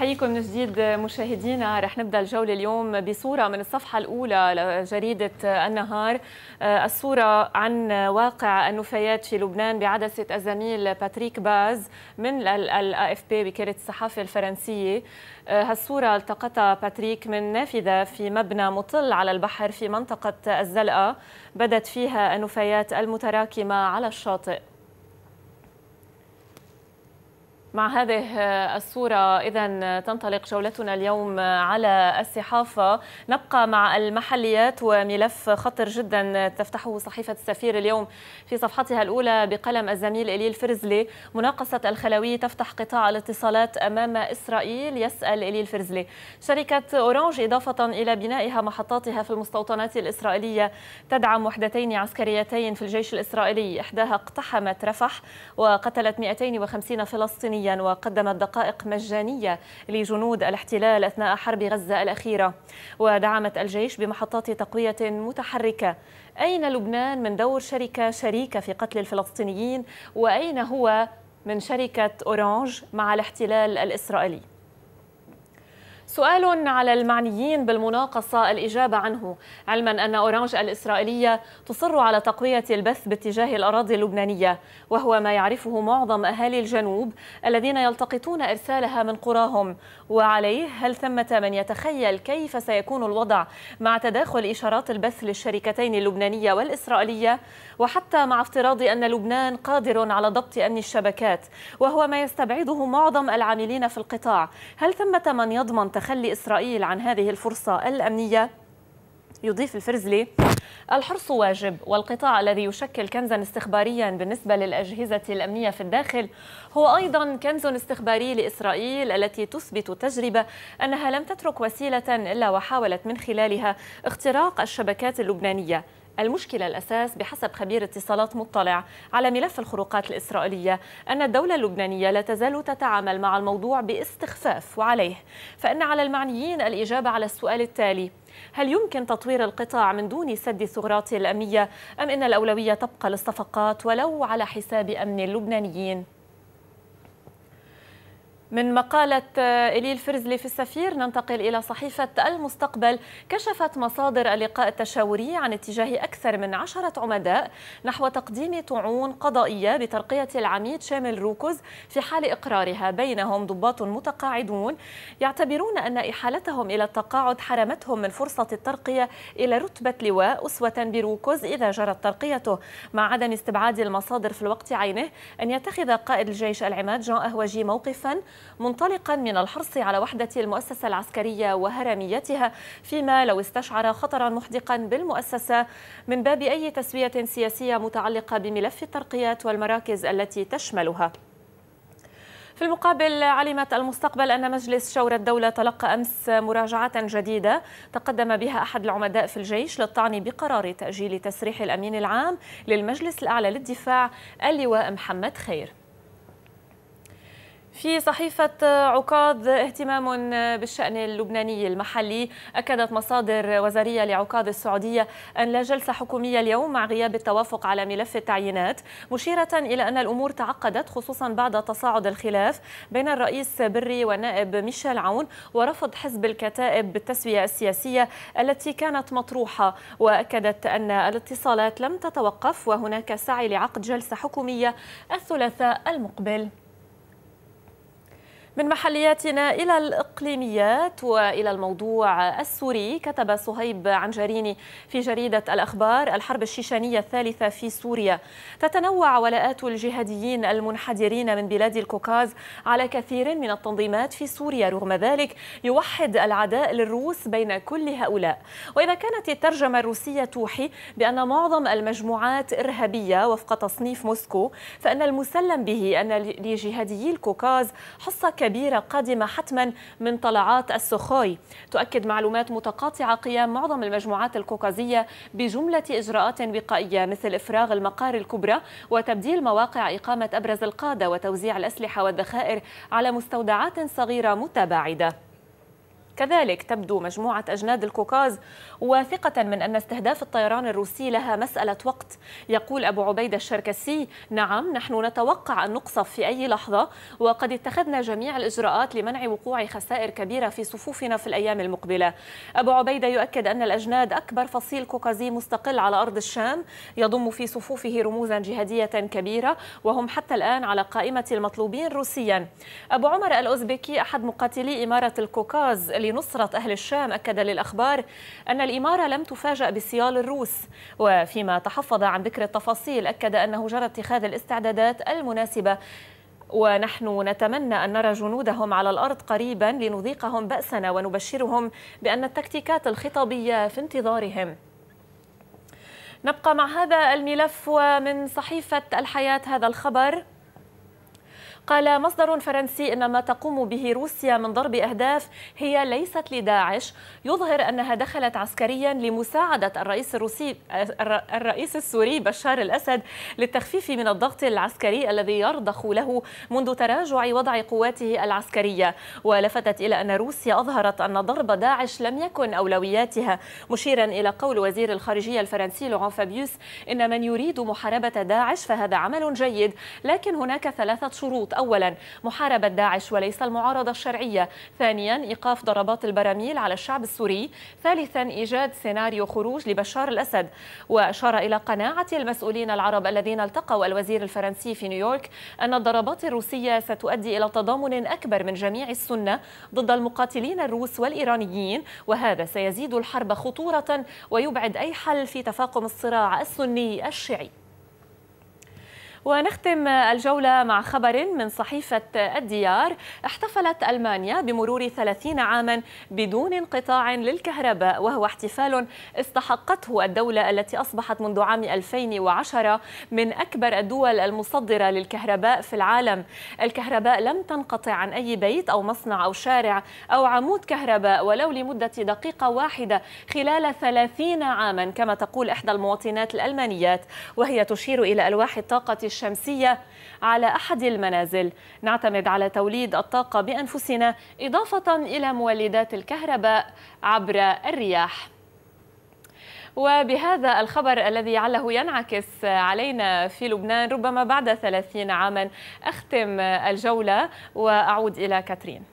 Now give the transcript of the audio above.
حييكم من جديد مشاهدينا رح نبدا الجوله اليوم بصوره من الصفحه الاولى لجريده النهار آه، الصوره عن واقع النفايات في لبنان بعدسه الزميل باتريك باز من الاف بي وكاله الصحافه الفرنسيه آه، هالصوره التقطها باتريك من نافذه في مبنى مطل على البحر في منطقه الزلقه بدت فيها النفايات المتراكمه على الشاطئ مع هذه الصورة إذا تنطلق جولتنا اليوم على الصحافة نبقى مع المحليات وملف خطر جدا تفتحه صحيفة السفير اليوم في صفحتها الأولى بقلم الزميل إليل فرزلي مناقصة الخلوي تفتح قطاع الاتصالات أمام إسرائيل يسأل إليل فرزلي شركة أورانج إضافة إلى بنائها محطاتها في المستوطنات الإسرائيلية تدعم وحدتين عسكريتين في الجيش الإسرائيلي إحداها اقتحمت رفح وقتلت 250 فلسطيني يوميا وقدمت دقائق مجانية لجنود الاحتلال أثناء حرب غزة الأخيرة ودعمت الجيش بمحطات تقوية متحركة أين لبنان من دور شركة شريكة في قتل الفلسطينيين وأين هو من شركة أورانج مع الاحتلال الإسرائيلي سؤال على المعنيين بالمناقصة الإجابة عنه علما أن أورانج الإسرائيلية تصر على تقوية البث باتجاه الأراضي اللبنانية وهو ما يعرفه معظم أهالي الجنوب الذين يلتقطون إرسالها من قراهم وعليه هل ثمة من يتخيل كيف سيكون الوضع مع تداخل إشارات البث للشركتين اللبنانية والإسرائيلية وحتى مع افتراض أن لبنان قادر على ضبط أمن الشبكات وهو ما يستبعده معظم العاملين في القطاع هل ثمة من يضمن تخلي إسرائيل عن هذه الفرصة الأمنية يضيف الفرزلي الحرص واجب والقطاع الذي يشكل كنزا استخباريا بالنسبة للأجهزة الأمنية في الداخل هو أيضا كنز استخباري لإسرائيل التي تثبت التجربة أنها لم تترك وسيلة إلا وحاولت من خلالها اختراق الشبكات اللبنانية المشكلة الأساس بحسب خبير اتصالات مطلع على ملف الخروقات الإسرائيلية أن الدولة اللبنانية لا تزال تتعامل مع الموضوع باستخفاف وعليه فإن على المعنيين الإجابة على السؤال التالي هل يمكن تطوير القطاع من دون سد الثغرات الأمنية أم إن الأولوية تبقى للصفقات ولو على حساب أمن اللبنانيين؟ من مقالة آه، إليل فرزلي في السفير ننتقل إلى صحيفة المستقبل كشفت مصادر اللقاء التشاوري عن اتجاه أكثر من عشرة عمداء نحو تقديم طعون قضائية بترقية العميد شامل روكوز في حال إقرارها بينهم ضباط متقاعدون يعتبرون أن إحالتهم إلى التقاعد حرمتهم من فرصة الترقية إلى رتبة لواء أسوة بروكوز إذا جرت ترقيته مع عدم استبعاد المصادر في الوقت عينه أن يتخذ قائد الجيش العماد جان أهوجي موقفاً منطلقا من الحرص على وحدة المؤسسة العسكرية وهرميتها فيما لو استشعر خطرا محدقا بالمؤسسة من باب أي تسوية سياسية متعلقة بملف الترقيات والمراكز التي تشملها في المقابل علمت المستقبل أن مجلس شورى الدولة تلقى أمس مراجعة جديدة تقدم بها أحد العمداء في الجيش للطعن بقرار تأجيل تسريح الأمين العام للمجلس الأعلى للدفاع اللواء محمد خير في صحيفة عكاظ اهتمام بالشأن اللبناني المحلي أكدت مصادر وزارية لعكاظ السعودية أن لا جلسة حكومية اليوم مع غياب التوافق على ملف التعيينات مشيرة إلى أن الأمور تعقدت خصوصا بعد تصاعد الخلاف بين الرئيس بري ونائب ميشيل عون ورفض حزب الكتائب بالتسوية السياسية التي كانت مطروحة وأكدت أن الاتصالات لم تتوقف وهناك سعي لعقد جلسة حكومية الثلاثاء المقبل من محلياتنا إلى الإقليميات وإلى الموضوع السوري كتب صهيب عنجريني في جريدة الأخبار الحرب الشيشانية الثالثة في سوريا تتنوع ولاءات الجهاديين المنحدرين من بلاد الكوكاز على كثير من التنظيمات في سوريا رغم ذلك يوحد العداء للروس بين كل هؤلاء وإذا كانت الترجمة الروسية توحي بأن معظم المجموعات إرهابية وفق تصنيف موسكو فأن المسلم به أن لجهاديي الكوكاز حصة كبيرة كبيرة قادمة حتما من طلعات السخوي تؤكد معلومات متقاطعة قيام معظم المجموعات الكوكازية بجملة إجراءات وقائية مثل إفراغ المقار الكبرى وتبديل مواقع إقامة أبرز القادة وتوزيع الأسلحة والذخائر على مستودعات صغيرة متباعدة كذلك تبدو مجموعة أجناد الكوكاز واثقة من أن استهداف الطيران الروسي لها مسألة وقت يقول أبو عبيدة الشركسي نعم نحن نتوقع أن نقصف في أي لحظة وقد اتخذنا جميع الإجراءات لمنع وقوع خسائر كبيرة في صفوفنا في الأيام المقبلة أبو عبيدة يؤكد أن الأجناد أكبر فصيل كوكازي مستقل على أرض الشام يضم في صفوفه رموزا جهادية كبيرة وهم حتى الآن على قائمة المطلوبين روسيا أبو عمر الأوزبكي أحد مقاتلي إمارة الكوكاز بنصرة أهل الشام أكد للأخبار أن الإمارة لم تفاجأ بسيال الروس وفيما تحفظ عن ذكر التفاصيل أكد أنه جرى اتخاذ الاستعدادات المناسبة ونحن نتمنى أن نرى جنودهم على الأرض قريبا لنذيقهم بأسنا ونبشرهم بأن التكتيكات الخطابية في انتظارهم نبقى مع هذا الملف ومن صحيفة الحياة هذا الخبر قال مصدر فرنسي أن ما تقوم به روسيا من ضرب أهداف هي ليست لداعش يظهر أنها دخلت عسكريا لمساعدة الرئيس الروسي الرئيس السوري بشار الأسد للتخفيف من الضغط العسكري الذي يرضخ له منذ تراجع وضع قواته العسكرية ولفتت إلى أن روسيا أظهرت أن ضرب داعش لم يكن أولوياتها مشيرا إلى قول وزير الخارجية الفرنسي لوران فابيوس إن من يريد محاربة داعش فهذا عمل جيد لكن هناك ثلاثة شروط أولا محاربة داعش وليس المعارضة الشرعية ثانيا إيقاف ضربات البراميل على الشعب السوري ثالثا إيجاد سيناريو خروج لبشار الأسد وأشار إلى قناعة المسؤولين العرب الذين التقوا الوزير الفرنسي في نيويورك أن الضربات الروسية ستؤدي إلى تضامن أكبر من جميع السنة ضد المقاتلين الروس والإيرانيين وهذا سيزيد الحرب خطورة ويبعد أي حل في تفاقم الصراع السني الشيعي ونختم الجولة مع خبر من صحيفة الديار احتفلت ألمانيا بمرور 30 عاما بدون انقطاع للكهرباء وهو احتفال استحقته الدولة التي أصبحت منذ عام 2010 من أكبر الدول المصدرة للكهرباء في العالم الكهرباء لم تنقطع عن أي بيت أو مصنع أو شارع أو عمود كهرباء ولو لمدة دقيقة واحدة خلال 30 عاما كما تقول إحدى المواطنات الألمانيات وهي تشير إلى ألواح الطاقة الشمسية على أحد المنازل نعتمد على توليد الطاقة بأنفسنا إضافة إلى مولدات الكهرباء عبر الرياح وبهذا الخبر الذي عله ينعكس علينا في لبنان ربما بعد 30 عاما أختم الجولة وأعود إلى كاترين